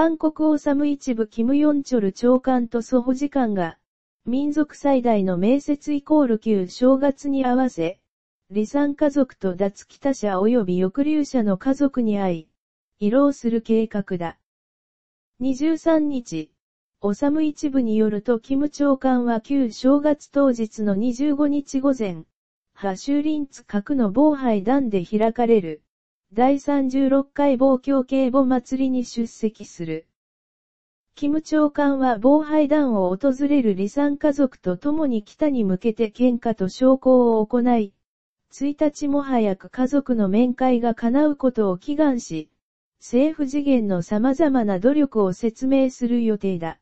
韓国サム一部キム・ヨンチョル長官と祖母次官が、民族最大の面接イコール旧正月に合わせ、離散家族と脱北者及び抑留者の家族に会い、慰労する計画だ。23日、オサム一部によるとキム長官は旧正月当日の25日午前、ハシュリンツ核の防廃団で開かれる。第36回防共警護祭りに出席する。キム長官は防廃団を訪れる離散家族と共に北に向けて喧嘩と証拠を行い、1日も早く家族の面会が叶うことを祈願し、政府次元の様々な努力を説明する予定だ。